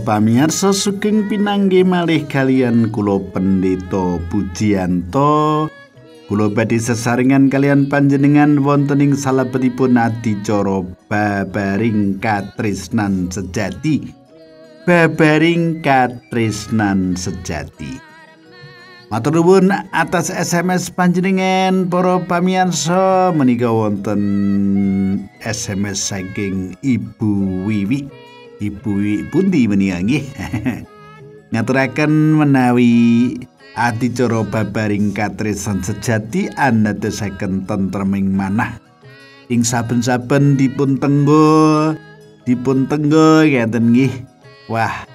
pamiar sugeng pinanggi malih kalian kulo pendito Pujianto kulo badi sesaringan kalian panjenengan salah ing adi coro babaring Katrisnan sejati. Babaring Katrisnan sejati. Matur atas SMS panjenengan para pamirsa menika wonten SMS saking Ibu Wiwi ibu pundi meniangi ngaturaken menawi adicara babaring katresan sejati anda andadosaken tentreming manah ing saben-saben dipun tenggo dipun tenggo ngeten nggih wah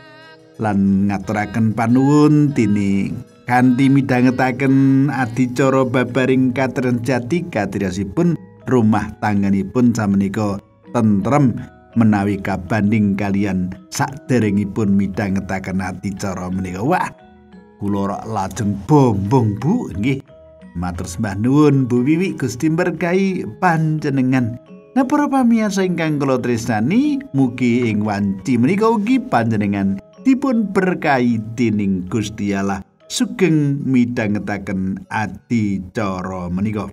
lan ngaturaken panuwun tining kanthi midhangetaken adicara babaring katren jati katirasipun rumah tangganipun sameneika tentrem menawi kabanding kalian saderengipun midhangetaken ati cara menika wah kula rak lajeng bombong Bu nggih matur sembah nuwun Bu Wiwi Gusti berkahi panjenengan Nah para pamiyarsa ingkang kula tresnani mugi ing wanci menika ugi panjenengan dipun berkahi dening Gusti Allah sugeng midhangetaken ati cara menika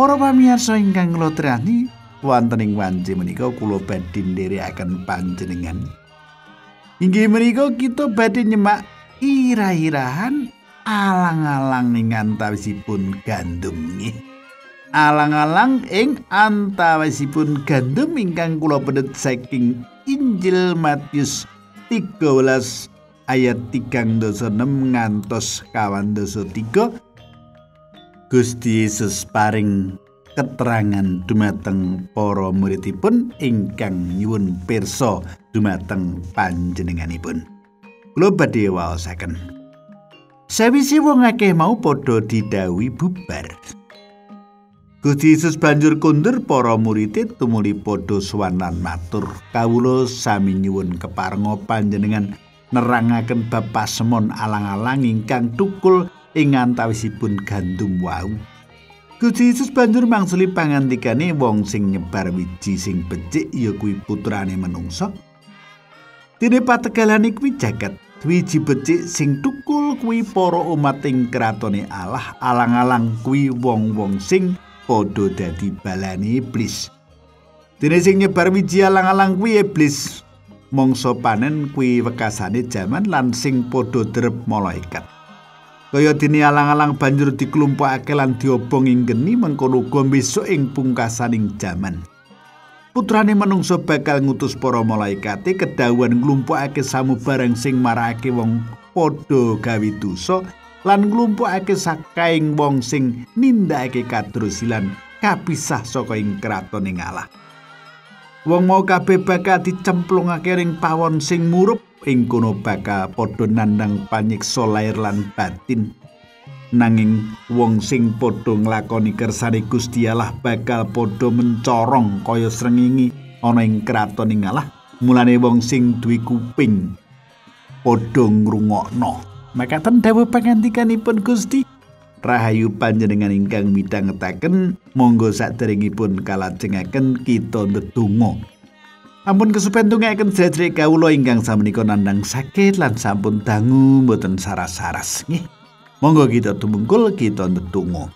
Para pamirsa ingkang kula tresnani, wonten ing wanci menika kula badhe akan panjenengan. Inggih menika kita badhe nyemak irah-irahan alang-alang ing antawisipun gandum nggih. Alang-alang ing antawisipun gandum ingkang kula pendet saking Injil Matius 13 ayat 3 dosa 6 ngantos kawan dosa 3 Gusti Yesus paring keterangan dumateng para muridipun ingkang nyuwun pirsa dumateng panjenenganipun. Kula badhe waosaken. Sawise wong akeh mau padha didawi bubar. Gusti Yesus banjur kundur para muridé tumuli padha suwanan matur. Kawula sami nyuwun keparenga panjenengan nerangaken bab alang-alang ingkang tukul ing antawisipun gandum wau. Gusti Yesus banjur mangsuli pangandikane wong sing nyebar wiji sing becik ya kuwi putrane manungsa. Dene pategalane kuwi jagat. Wiji becik sing tukul kuwi para umat ing kratone Allah, alang-alang kuwi wong-wong sing padha dadi balani iblis. Dene sing nyebar wiji alang-alang kuwi iblis. Mongso panen kuwi wekasane jaman lan sing padha drep malaikat. kaya dini alang-alang banjur dikelumpukake lan diobong ing geni mengkono uga besok ing pungkasaning jaman putrane menungso bakal ngutus para malaikate kedawan nglumpukake samubarang sing marake wong padha gawe dosa lan nglumpukake sakaing wong sing nindakake kadrusilan kapisah saka ing kraton ing Allah wong mau kabeh bakal dicemplungake ring pawon sing murup ing kono bakal padha nandang panyiksa lair lan batin nanging wong sing padha nglakoni kersane Gusti Allah bakal padha mencorong kaya srengenge ana ing kraton ing mulane wong sing duwe kuping padha ngrungokno mekaten dawuh pangandikanipun Gusti Rahayu panjenengan ingkang midang midhangetaken monggo saderengipun kalajengaken kita ndedonga Ampun kesupen tungaiken sedherek kawula ingkang samenika nandhang sakit lan sampun dangu mboten saras-saras nggih. Monggo kita tumungkul kita tetunggu.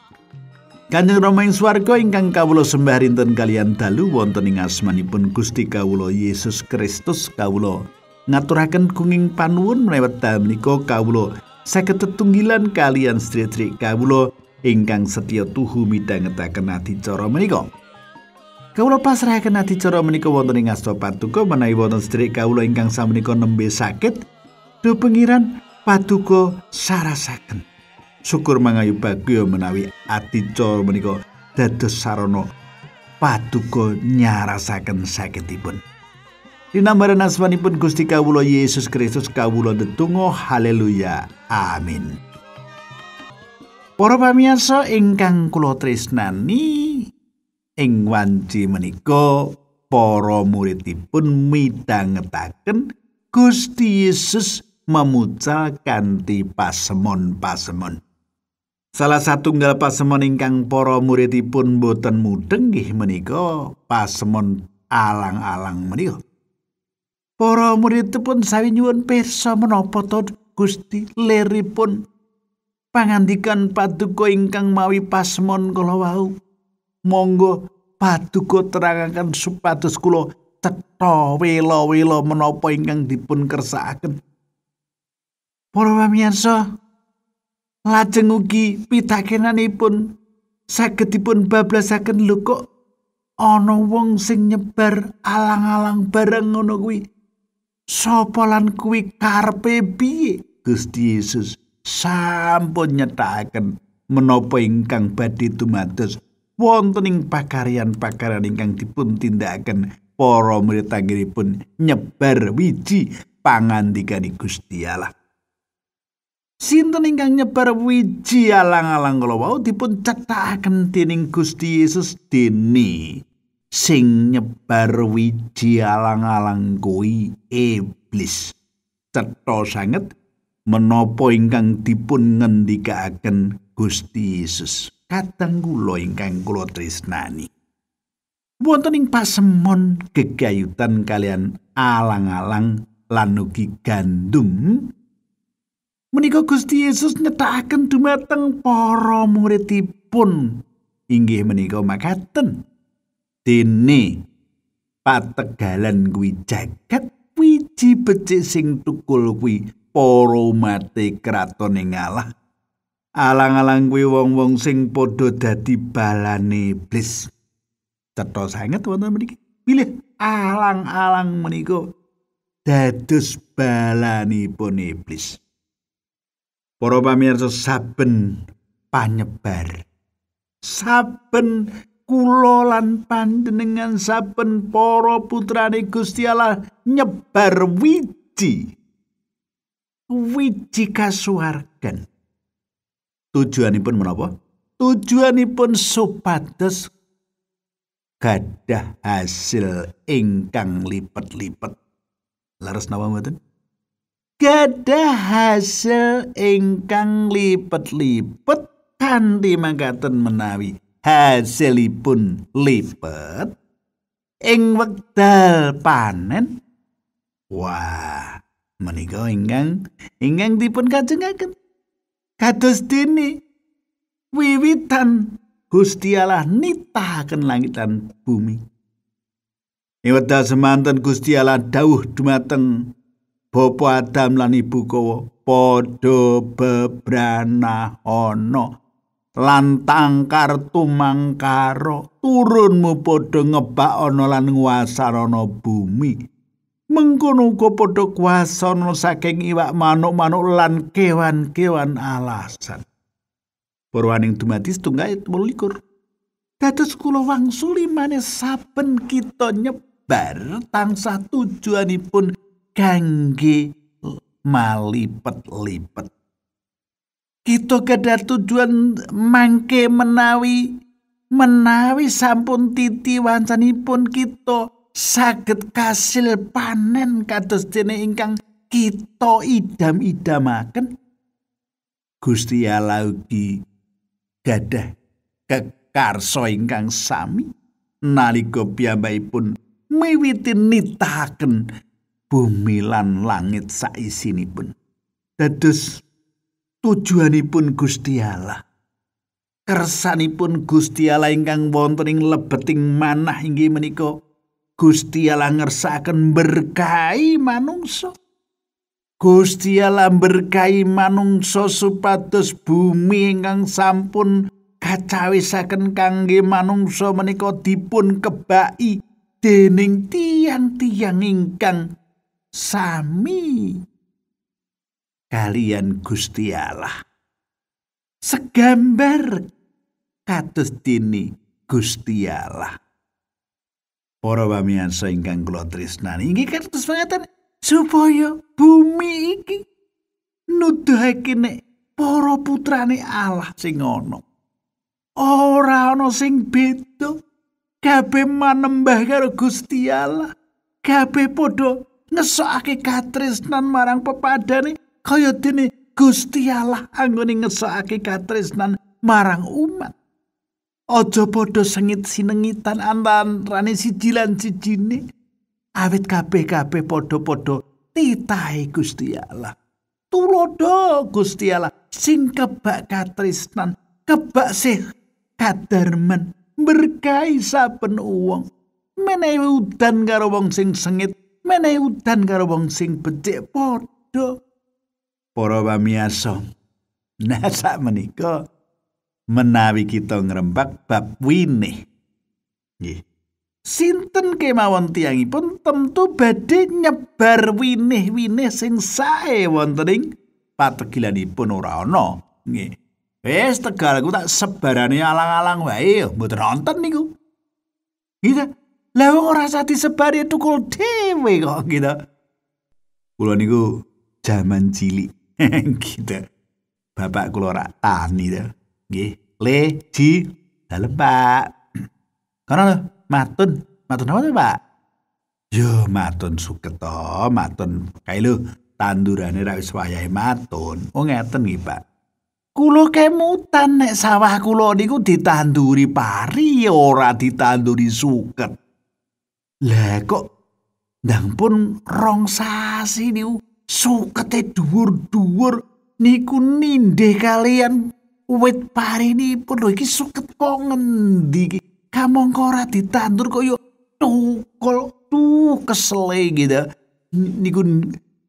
Kanjeng Rama ing swarga ingkang kawula sembah rinten kalian dalu wonten ing asmanipun Gusti kawula Yesus Kristus kawula ngaturaken kunging panuwun menawi dal menika kawula saged tetunggilan kalian sedherek kawula ingkang setya tuhu midhangetaken adicara menika. Kawula pasrahaken coro menika wonten ing asta patuko menawi wonten sedherek kawula ingkang samenika nembe sakit do pengiran patuko sarasaken. Syukur mangayu bagio menawi coro menika dados Sarono patuko sakit nyarasaken sakitipun. Dinambaran asmanipun Gusti kawula Yesus Kristus kawula Detungo haleluya. Amin. Para pamiyasa ingkang kulo tresnani Ing wanci menika para muridipun midhangetaken Gusti Yesus memucal kanthi pasemon-pasemon. Salah satu satunggal pasemon ingkang para muridipun boten mudeng nggih menika pasemon alang-alang menika. Para muridipun sawi nyuwun pirsa menapa to Gusti leripun pangandikan paduka ingkang mawi pasemon kala wau monggo paduka terangaken supados kula cetha wela-wela menapa ingkang dipun kersakaken para pamiyarsa lajeng ugi pitakenanipun saged dipun bablasaken lho kok ana wong sing nyebar alang-alang barang ngono kuwi sapa lan kuwi karepe piye Gusti Yesus sampun nyetakaken menapa ingkang badhe tumados wonten ing pakaryan-pakaryan ingkang dipun tindakaken para murid anggenipun nyebar wiji pangandikan Gusti Allah. Sinten ingkang nyebar wiji alang-alang kala wau dipun cetakaken dening Gusti Yesus dini sing nyebar wiji alang-alang kuwi iblis. Cetha sanget menapa ingkang dipun ngendikaaken Gusti Yesus. kateng kula ingkang kula tresnani. Wonten ing pasemon gegayutan kalian alang-alang lan ugi gandum menika Gusti Yesus nyetakaken dumateng para muridipun inggih menika makaten dene pategalan kuwi jagat wiji becik sing tukul kuwi para mate kratone Allah alang-alang kuwi wong-wong sing padha dadi balane iblis. Cetha sanget teman-teman mriki. Pilih alang-alang menika dados balanipun iblis. Para pamirsa saben panyebar saben kula lan panjenengan saben para putrane Gusti Allah nyebar wiji wiji kasuwargan Tujuanipun menapa? Tujuanipun supados gadah hasil ingkang lipet lipat Laras napa mboten? Gadah hasil ingkang lipet-lipet kanthi mangkaten menawi hasilipun lipet ing wekdal panen wah menika ingkang ingkang dipun kajengaken kados dene wiwitan Gusti Allah nitahaken langit dan bumi. Ewada semanten Gusti Allah dawuh dumateng Bapak Adam lan Ibu Kowo padha bebrana ana lan tangkar tumangkaro turunmu padha ngebak ana lan nguasarana bumi. mengkono uga padha kuwasana saking iwak manuk-manuk lan kewan-kewan alasan. Purwaning dumati setunggal likur. Dados kula wangsuli maneh saben kita nyebar tansah tujuanipun kangge malipet-lipet. Kita kedah tujuan mangke menawi menawi sampun titi wancanipun kita saged kasil panen kados dene ingkang kita idam-idamaken Gusti Allah ugi gadah kekarso ingkang sami nalika piyambakipun miwiti nitahaken bumi lan langit saisinipun dados tujuanipun Gusti Allah kersanipun Gusti Allah ingkang wonten ing lebeting manah inggih menika Gusti Allah ngersaken berkahi Manungso. Gusti Allah berkahi Manungso supados bumi ingkang sampun kacawisaken kangge Manungso menika dipun kebaki dening tiang-tiang ingkang sami kalian Gusti Allah segambar kados Gusti Allah Para pamiyarsa ingkang kula tresnani, inggih kados pangatan supaya bumi iki nuduhake nek para putrane Allah sing ana. Ora ana sing beda. Kabeh manembah karo Gusti Allah. Kabeh padha ngesokake katresnan marang pepadane kaya dene Gusti Allah anggone ngesokake katresnan marang umat. Ojo podo sengit sinengitan antarane siji lan sijine. Awit kabeh-kabeh podo podo, titahe Gusti Allah. Tulodo Gusti Allah sing kebak katresnan, kebak sih kadarman, berkaisa saben uang, Menehi udan karo wong sing sengit, menehi udan karo wong sing becik padha. Para pamiyasa, nah sak menika menawi kita ngrembak bab winih. Nggih. Sinten kemawon tiyangipun tentu badhe nyebar winih-winih sing sae wonten ing patugilanipun ora ana. Nggih. tegal aku tak sebarane alang-alang wae mboten wonten niku. Gitu. Lah wong ora usah disebar ya tukul dhewe kok gitu. niku jaman cilik gitu. Bapak kula ora tani gitu nggih le ji dalem Pak kono lho matun matun apa tuh Pak yo matun suket to matun kayak lho tandurane ra wis wayahe matun oh ngeten nggih Pak Kulo kemutan nek sawah kulo niku ditanduri pari ya ora ditanduri suket. Lah kok ndang pun rong sasi niku sukete duur dhuwur niku ninde kalian Wit pun lho iki suket kok ngendi iki? Kamangka ora ditandur kaya yuk tuh kesele gitu. Niku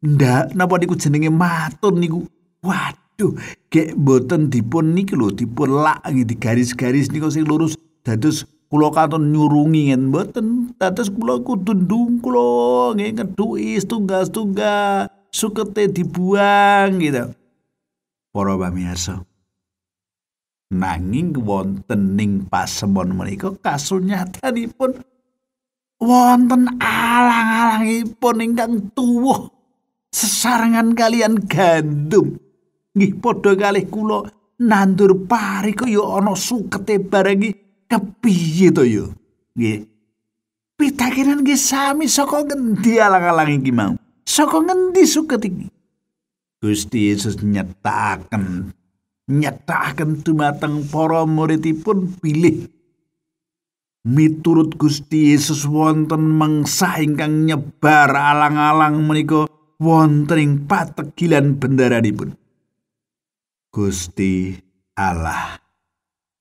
ndak napa niku jenenge matur niku. Waduh, gek boten dipun niki lho dipun lak gitu garis-garis niku sing lurus dados kula katon nyurungi ngen boten dados kula kudu ndungklo nggih ngeduki setunggal-setunggal sukete dibuang gitu para pamirsa nanging wontening pasemon menika kasunyatanipun wonten alang-alangipun ingkang tuwuh sesarengan kalian gandum nggih padha kalih kula nandur pari kaya ana sukete barangi kepiye to ya nggih pitakenan nggih sami saka ngendi alang-alang iki mau saka ngendi suket iki Gusti Yesus nyetakaken nyathahaken dumateng para muridipun pilih miturut Gusti Yesus wonten mangsa ingkang nyebar alang-alang menika wonten ing pategilan bendaranipun Gusti Allah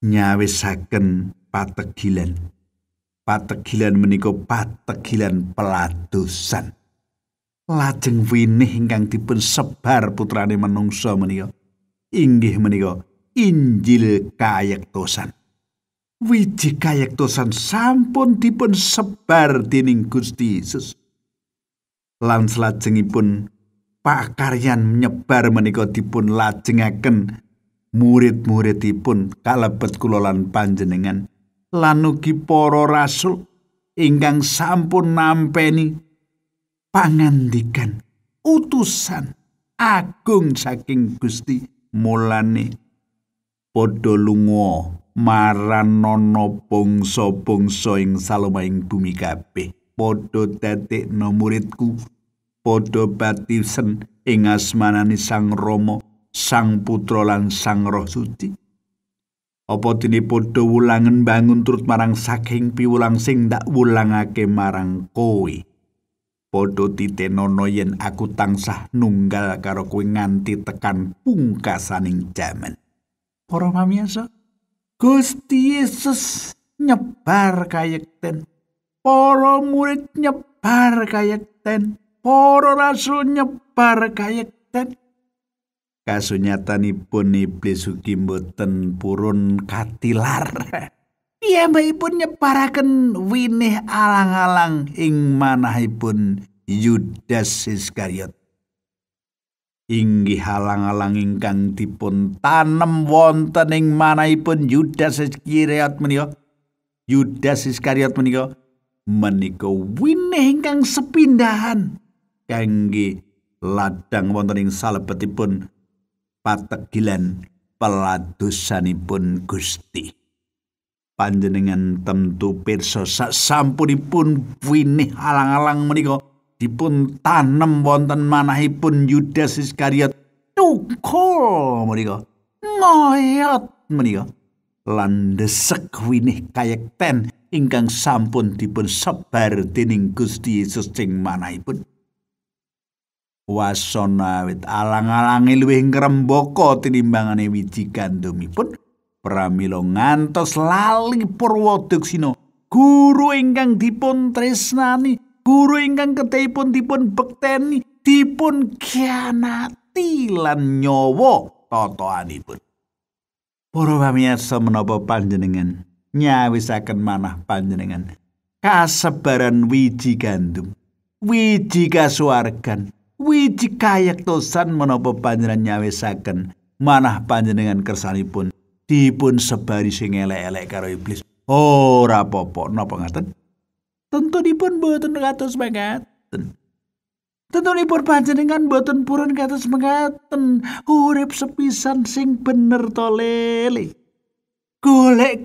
nyawisaken pategilan pategilan menika pategilan peladosan lajeng winih ingkang dipun sebar putrane manungsa menika inggih menika Injil kayektosan. Wiji kayektosan sampun dipun sebar dening Gusti Yesus. Lan salajengipun pakaryan menyebar menika dipun lajengaken murid-muridipun kalebet kula lan panjenengan lan ugi para rasul ingkang sampun nampeni pangandikan utusan agung saking Gusti mulane padha lunga maranana bangsa-bangsa ing salumaing bumi kabeh padha dadekna muridku padha baptisen ing asmanani Sang Rama Sang Putra lan Sang Roh Suci apa dene padha wulangen bangun turut marang saking piwulang sing ndak wulangake marang kowe Padha titenana yen aku tansah nunggal karo kowe nganti tekan pungkasaning jaman. Para pamiyarsa, Gusti Yesus nyebar kayekten. Para murid nyebar kayekten. Para rasul nyebar kayekten. Kasunyatanipun iblis ugi mboten purun katilar. piyambakipun nyeparaken winih alang-alang ing manahipun Yudas Iskariot. Inggih alang-alang ingkang dipun tanem wonten ing manahipun Yudas Iskariot menika. Yudas Iskariot menika menika winih ingkang sepindahan kangge ladang wonten ing salebetipun pategilan peladosanipun Gusti panjenengan tentu pirsa sasampunipun winih alang-alang menika dipun tanem wonten manahipun Yudas Iskariot tukul menika ngoyot menika lan desek winih kayekten ingkang sampun dipun sebar dening Gusti Yesus sing manahipun wasana wit alang-alange luwih ngrembaka tinimbangane wiji gandumipun pramila ngantos lali Purwodaksina guru ingkang dipun tresnani guru ingkang kedahipun dipun bekteni dipun khianati lan nyowo totoanipun para pamirsa menapa panjenengan nyawisaken manah panjenengan kasebaran wiji gandum wiji kasuwargan wiji Tosan menapa panjenengan nyawisaken manah panjenengan kersanipun dipun sebari sing elek-elek karo iblis. Ora apa-apa napa ngaten? Tentunipun boten Tentu mengaten. Tentunipun panjenengan boten purun kados mengaten. Urip sepisan sing bener to lele. Golek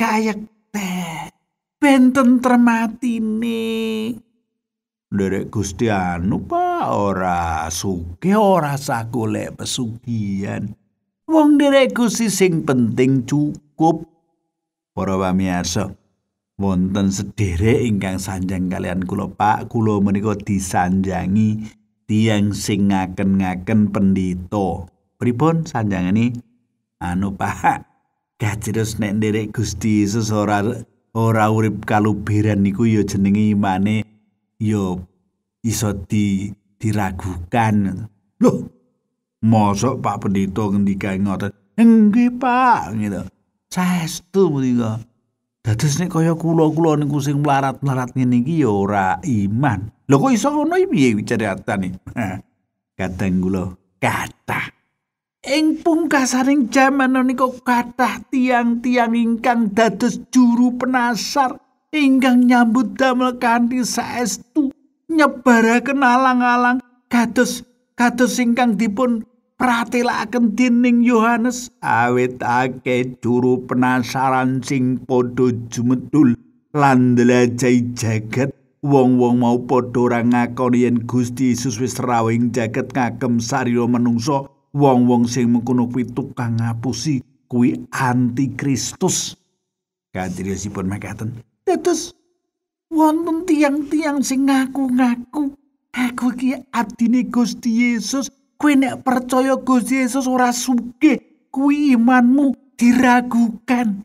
teh benten termati nih. Derek Gusti anu Pak ora suke ora sakule pesugihan. Wong dereku sing penting cukup. Para pamirsa, wonten sedherek ingkang sanjang kalian kula Pak, kula menika disanjangi tiang sing ngaken-ngaken pendito. Pripun sanjangane? Anu Pak, gajerus nek nderek Gusti Yesus ora ora urip kalubiran niku ya jenenge imane ya iso diragukan. Loh, Mosok Pak Pendeta ngendika ngoten. "Enggih, Pak, gitu. Saestu menika. Dados nek kaya kula-kula niku sing melarat mlarat ngene iki ya ora iman. Lho kok iso ngono piye nih, Kadang kula kathah ing pungkasaning jaman menika kathah tiang-tiang ingkang dados juru penasar ingkang nyambut damel kanthi saestu nyebaraken alang-alang kados kados ingkang dipun pratelakaken dening Yohanes awit ake juru penasaran sing padha jumetul, lan njlajahi jagat wong-wong mau padha ora ngakoni yen Gusti Yesus wis rawing jagat ngagem sarira manungsa wong-wong sing mengkono kuwi tukang ngapusi kuwi anti Kristus kadriyosipun mekaten tetes wonten tiang-tiang sing ngaku-ngaku aku iki abdi Gusti Yesus Kowe nek percaya Gusti Yesus ora sugih, kuwi imanmu diragukan.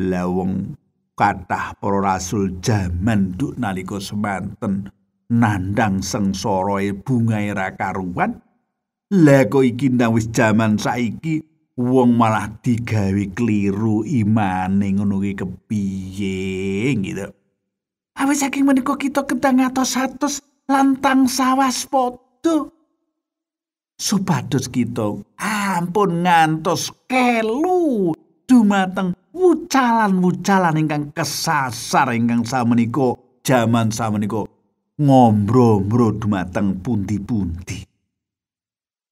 Lawong, katah kathah para rasul jaman duk nalika semanten nandang sengsarae bungae ra karuan. Lah kok iki wis jaman saiki wong malah digawe keliru imane ngono ki kepiye gitu. Awis saking menika kita kedang atau satu lantang sawas waspada supados kita ampun ngantos kelu dumateng wucalan-wucalan ingkang kesasar ingkang zaman jaman samenika ngombro-ombro dumateng pundi-pundi.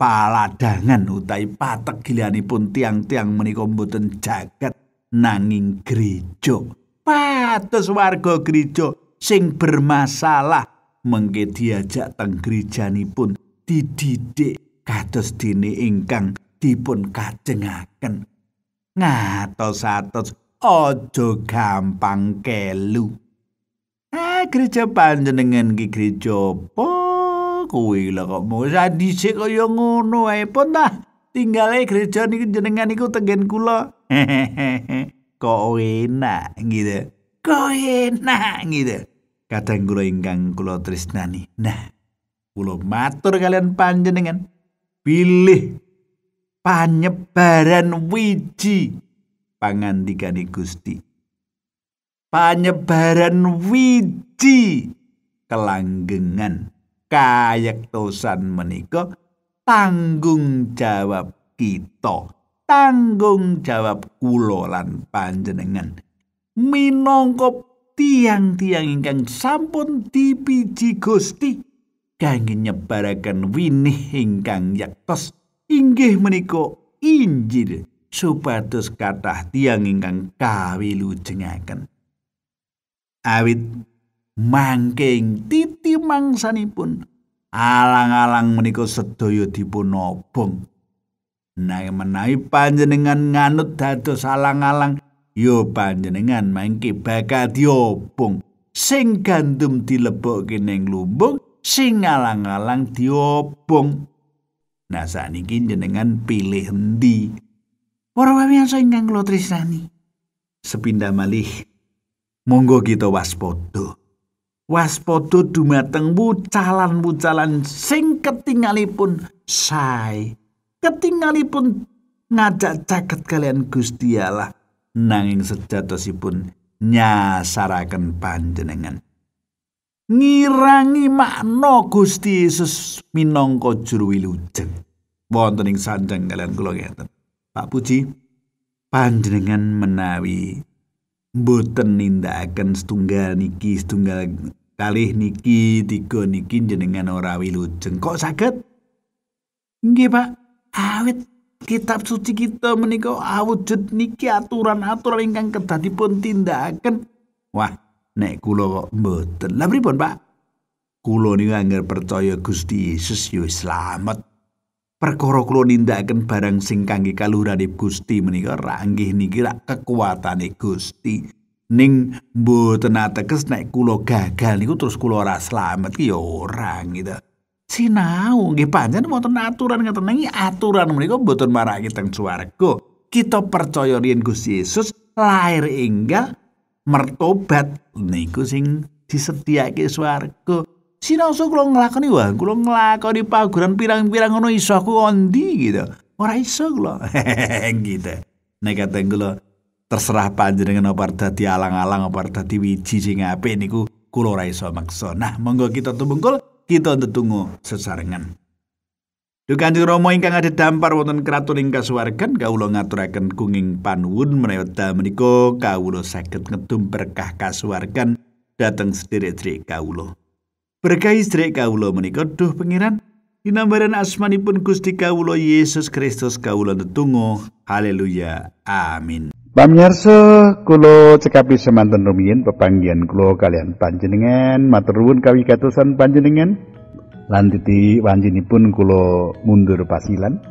Paladangan utawi pategilanipun tiang-tiang menika boten jagat nanging gereja. Patus warga gereja sing bermasalah mengke diajak teng gerejanipun dididik kados dini ingkang dipun kajengaken. Ngatos-atos ojo gampang kelu. Ah, gereja panjenengan ki gereja apa? Kuwi lho kok mung dhisik kaya ngono ae pun tah. Tinggale gereja niku jenengan niku tengen kula. kok enak gitu. Kok enak gitu. Kadang kula ingkang kula tresnani. Nah, kula matur kalian panjenengan pilih panyebaran wiji pangandikane Gusti panyebaran wiji kelanggengan kayak tosan menika tanggung jawab kita tanggung jawab kula panjenengan minangka tiang-tiang ingkang sampun dipiji Gusti kangge nyebaraken winih ingkang yaktos inggih menika Injil supados kathah tiyang ingkang kawilujengaken awit mangking titi mangsanipun alang-alang menika sedaya dipun obong nah menawi panjenengan nganut dados alang-alang yo panjenengan mangke bakal diobong sing gandum dilebokke ning lumbung sing ngalang-alang diobong. Nah ini jenengan pilih endi? Para saya ingkang kula trisnani. Sepindah malih monggo kita waspodo. Waspodo dumateng wucalan-wucalan sing ketinggalipun, say, ketinggalipun ngajak caket kalian gustialah, nanging sejatosipun nyasarakan panjenengan ngirangi makna Gusti Yesus minangka juru wilujeng wonten ing sanjang kalian kula ngeten Pak Puji panjenengan menawi boten nindakaken setunggal niki setunggal kalih niki tiga niki jenengan ora wilujeng kok saged nggih Pak awit kitab suci kita menika awujud niki aturan-aturan ingkang kedah dipun tindakaken wah nek kulo kok mboten. Lah pripun, Pak? Kula niku anggar percaya Gusti Yesus yo ya slamet. Perkara kula nindakaken barang sing kangge kaluhurane Gusti menika ra nggih niki ra kekuatane Gusti. Ning mboten ateges nek kula gagal niku terus kula ora slamet ki ya ora gitu. Sinau nggih pancen wonten aturan ngeten niki aturan menika mboten marake teng swarga. Kita percaya riyen Gusti Yesus lahir enggal mertobat niku sing disediakake swarga. Sinaosa kula nglakoni wah, kula nglakoni paguran pirang-pirang ngono iso aku ondi gitu. Ora iso kula. gitu. Nek kata kula terserah panjenengan apa dadi alang-alang apa dadi wiji sing apik niku kula ora iso maksa. Nah, monggo kita tumungkul kita tetunggu sesarengan. Duh Kanjeng Rama ingkang dampar wonten kraton ing kasuwargan kawula ngaturaken kunging panuwun menawi wekdal menika kawula saged ngedum berkah kasuwargan dhateng sedherek-sedherek kawula. Berkah sedherek kawula menika duh pengiran dinambaran asmanipun Gusti kawula Yesus Kristus kawula tetunggu. Haleluya. Amin. Pamirsa, kula cekapi semanten rumiyin pepanggihan kulo kalian panjenengan, matur nuwun kawigatosan panjenengan. lan titik wancinipun kula mundur pasilan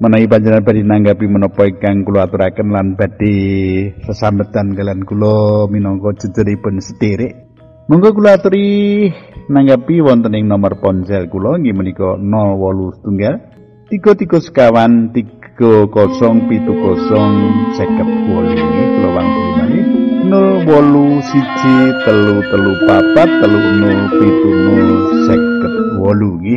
menawi panjenengan badhe nanggapi menapa ingkang kula aturaken lan badhe sesambetan kalian kula minangka jejeripun sedherek monggo kula aturi nanggapi wonten ing nomor ponsel kula inggih menika 08 tunggal tiga tiga sekawan tiga kosong pitu kosong walu siji telu telu papat telu nol pitu 我努力。